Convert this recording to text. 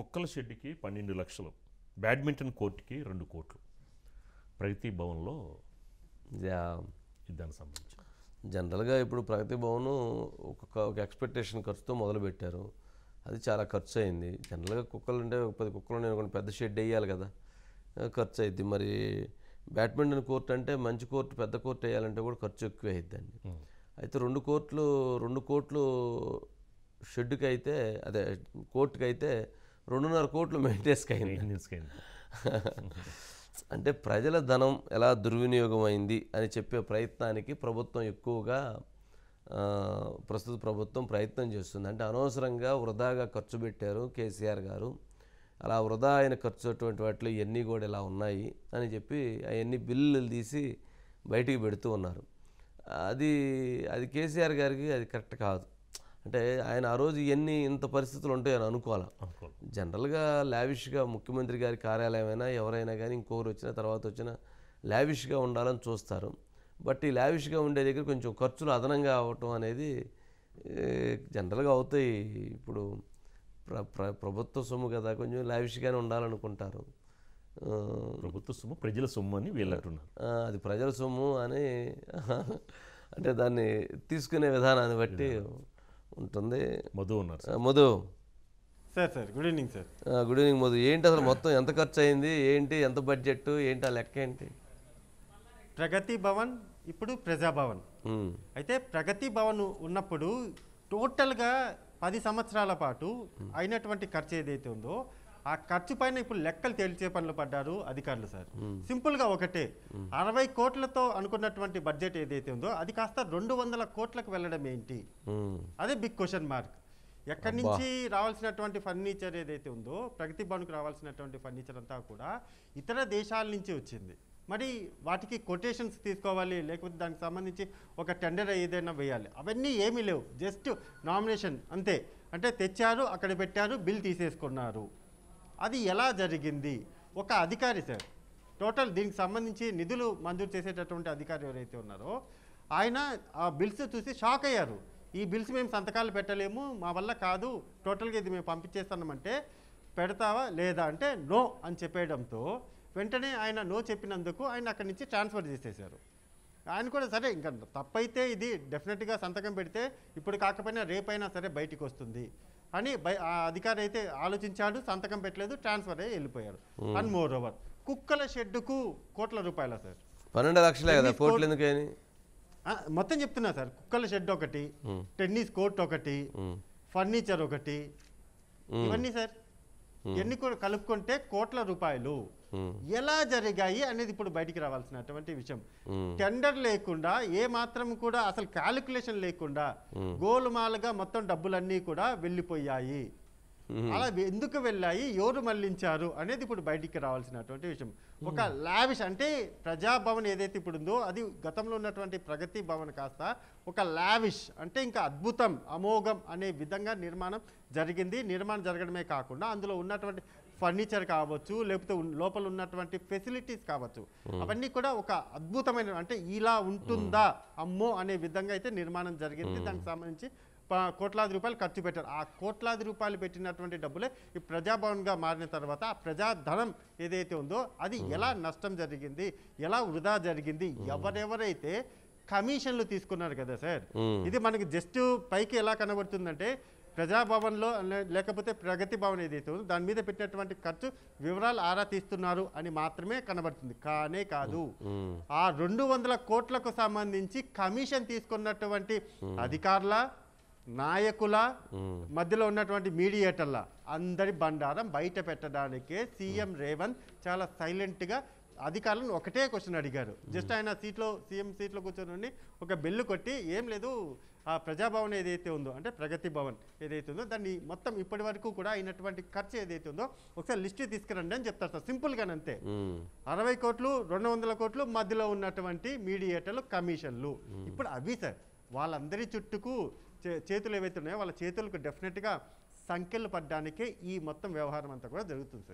కుక్కల షెడ్కి పన్నెండు లక్షలు బ్యాడ్మింటన్ కోర్టుకి రెండు కోట్లు ప్రగతి భవన్లో దానికి సంబంధించి జనరల్గా ఇప్పుడు ప్రగతి భవన్ ఒక్కొక్క ఒక ఎక్స్పెక్టేషన్ ఖర్చుతో మొదలుపెట్టారు అది చాలా ఖర్చు అయింది జనరల్గా కుక్కలు ఉంటే ఒక పది కుక్కలు నేను కొన్ని పెద్ద షెడ్ వేయాలి కదా ఖర్చు అయింది మరి బ్యాడ్మింటన్ కోర్టు అంటే మంచి కోర్టు పెద్ద కోర్టు వేయాలంటే కూడా ఖర్చు ఎక్కువ అయిద్దండి అయితే రెండు కోట్లు రెండు కోట్లు షెడ్కి అయితే అదే కోర్టుకి అయితే రెండున్నర కోట్లు మెయింటెన్స్ అయింది అయింది అంటే ప్రజల ధనం ఎలా దుర్వినియోగం అయింది అని చెప్పే ప్రయత్నానికి ప్రభుత్వం ఎక్కువగా ప్రస్తుత ప్రభుత్వం ప్రయత్నం చేస్తుంది అంటే అనవసరంగా వృధాగా ఖర్చు పెట్టారు కేసీఆర్ గారు అలా వృధా అయిన ఖర్చు అటువంటి వాటిలో ఇవన్నీ కూడా ఇలా ఉన్నాయి అని చెప్పి అవన్నీ బిల్లులు తీసి బయటికి పెడుతూ ఉన్నారు అది అది కేసీఆర్ గారికి అది కరెక్ట్ కాదు అంటే ఆయన ఆ రోజు ఎన్ని ఇంత పరిస్థితులు ఉంటాయని అనుకోవాలి జనరల్గా లావిష్గా ముఖ్యమంత్రి గారి కార్యాలయం అయినా ఎవరైనా కానీ ఇంకొకరు వచ్చిన తర్వాత వచ్చిన లావిష్గా ఉండాలని చూస్తారు బట్ ఈ లావిష్గా ఉండే దగ్గర కొంచెం ఖర్చులు అదనంగా అవ్వటం అనేది జనరల్గా అవుతాయి ఇప్పుడు ప్ర ప్రభుత్వ సొమ్ము కదా కొంచెం లావిష్గానే ఉండాలనుకుంటారు ప్రభుత్వ సొమ్ము ప్రజల సొమ్ము అని వీళ్ళంటున్నారు అది ప్రజల సొమ్ము అని అంటే దాన్ని తీసుకునే విధానాన్ని బట్టి ఉంటుంది మధు ఉన్నారు Madhu sir sir good evening sir good evening Madhu ఏంటి అసలు మొత్తం ఎంత ఖర్చు అయింది ఏంటి ఎంత బడ్జెట్ ఏంటి ఆ లెక్క ఏంటి ప్రగతి భవన్ ఇప్పుడు ప్రజాభవన్ అయితే ప్రగతి భవన్ ఉన్నప్పుడు టోటల్గా పది సంవత్సరాల పాటు అయినటువంటి ఖర్చు ఏదైతే ఉందో ఆ ఖర్చు పైన ఇప్పుడు లెక్కలు తేల్చే పనులు పడ్డారు అధికారులు సార్ సింపుల్గా ఒకటే అరవై కోట్లతో అనుకున్నటువంటి బడ్జెట్ ఏదైతే ఉందో అది కాస్త రెండు వందల కోట్లకు వెళ్ళడం ఏంటి అదే బిగ్ క్వశ్చన్ మార్క్ ఎక్కడి నుంచి రావాల్సినటువంటి ఫర్నిచర్ ఏదైతే ఉందో ప్రగతి భవన్కి రావాల్సినటువంటి ఫర్నిచర్ అంతా కూడా ఇతర దేశాల నుంచి వచ్చింది మరి వాటికి కొటేషన్స్ తీసుకోవాలి లేకపోతే దానికి సంబంధించి ఒక టెండర్ ఏదైనా వేయాలి అవన్నీ ఏమీ లేవు జస్ట్ నామినేషన్ అంతే అంటే తెచ్చారు అక్కడ పెట్టారు బిల్ తీసేసుకున్నారు అది ఎలా జరిగింది ఒక అధికారి సార్ టోటల్ దీనికి సంబంధించి నిధులు మంజూరు చేసేటటువంటి అధికారి ఎవరైతే ఉన్నారో ఆయన ఆ బిల్స్ చూసి షాక్ అయ్యారు ఈ బిల్స్ మేము సంతకాలు పెట్టలేము మా వల్ల కాదు టోటల్గా ఇది మేము పంపించేస్తామంటే పెడతావా లేదా అంటే నో అని చెప్పేయడంతో వెంటనే ఆయన నో చెప్పినందుకు ఆయన అక్కడి నుంచి ట్రాన్స్ఫర్ చేసేసారు ఆయన కూడా సరే ఇంకా తప్పైతే ఇది డెఫినెట్గా సంతకం పెడితే ఇప్పుడు కాకపోయినా రేపైనా సరే బయటికి వస్తుంది అని అధికారి అయితే ఆలోచించాడు సంతకం పెట్టలేదు ట్రాన్స్ఫర్ అయ్యి వెళ్ళిపోయారు అండ్ మోర్ ఓవర్ కుక్కల షెడ్డుకు కోట్ల రూపాయల సార్ పన్నెండు లక్షలే కదా కోట్లు ఎందుకని మొత్తం చెప్తున్నా సార్ కుక్కల షెడ్ ఒకటి టెన్నిస్ కోర్ట్ ఒకటి ఫర్నిచర్ ఒకటి ఇవన్నీ సార్ Hmm. ఎన్ని కలుపుకుంటే కోట్ల రూపాయలు hmm. ఎలా జరిగాయి అనేది ఇప్పుడు బయటికి రావాల్సినటువంటి విషయం hmm. టెండర్ లేకుండా ఏ మాత్రం కూడా అసలు క్యాలిక్యులేషన్ లేకుండా గోలుమాలుగా మొత్తం డబ్బులన్నీ కూడా వెళ్ళిపోయాయి అలా ఎందుకు వెళ్ళాయి ఎవరు మళ్లించారు అనేది ఇప్పుడు బయటికి రావాల్సినటువంటి విషయం ఒక లావిష్ అంటే ప్రజాభవన్ ఏదైతే ఇప్పుడు ఉందో అది గతంలో ఉన్నటువంటి ప్రగతి భవన్ కాస్త ఒక లావిష్ అంటే ఇంకా అద్భుతం అమోఘం అనే విధంగా నిర్మాణం జరిగింది నిర్మాణం జరగడమే కాకుండా అందులో ఉన్నటువంటి ఫర్నిచర్ కావచ్చు లేకపోతే లోపల ఉన్నటువంటి ఫెసిలిటీస్ కావచ్చు అవన్నీ కూడా ఒక అద్భుతమైన అంటే ఇలా ఉంటుందా అమ్మో అనే విధంగా అయితే నిర్మాణం జరిగింది దానికి సంబంధించి కోట్లాది రూపాయలు ఖర్చు పెట్టారు ఆ కోట్లాది రూపాయలు పెట్టినటువంటి డబ్బులే ఈ ప్రజాభవన్గా మారిన తర్వాత ఆ ప్రజాధనం ఏదైతే ఉందో అది ఎలా నష్టం జరిగింది ఎలా వృధా జరిగింది ఎవరెవరైతే కమిషన్లు తీసుకున్నారు కదా సార్ ఇది మనకి జస్ట్ పైకి ఎలా కనబడుతుందంటే ప్రజాభవన్లో లేకపోతే ప్రగతి భవన్ ఏదైతే ఉందో దాని మీద పెట్టినటువంటి ఖర్చు వివరాలు ఆరా తీస్తున్నారు అని మాత్రమే కనబడుతుంది కానే కాదు ఆ రెండు వందల కోట్లకు సంబంధించి కమిషన్ తీసుకున్నటువంటి అధికారుల నాయకుల మధ్యలో ఉన్నటువంటి మీడియేటర్ల అందరి బండారం బయట పెట్టడానికే సీఎం రేవంత్ చాలా సైలెంట్గా అధికారులను ఒకటే క్వశ్చన్ అడిగారు జస్ట్ ఆయన సీట్లో సీఎం సీట్లో కూర్చొని ఒక బెల్లు కొట్టి ఏం లేదు ఆ ప్రజాభవన్ ఏదైతే ఉందో అంటే ప్రగతి భవన్ ఏదైతే ఉందో దాన్ని మొత్తం ఇప్పటి వరకు కూడా అయినటువంటి ఖర్చు ఏదైతే ఉందో ఒకసారి లిస్ట్ తీసుకురండి అని చెప్తారు సార్ సింపుల్గా అంతే అరవై కోట్లు రెండు వందల కోట్లు మధ్యలో ఉన్నటువంటి మీడియేటర్లు కమిషన్లు ఇప్పుడు అవి సార్ వాళ్ళందరి చుట్టూకు చేతులు ఏవైతే ఉన్నాయో వాళ్ళ చేతులకు డెఫినెట్గా సంఖ్యలు పడ్డానికే ఈ మొత్తం వ్యవహారం అంతా కూడా జరుగుతుంది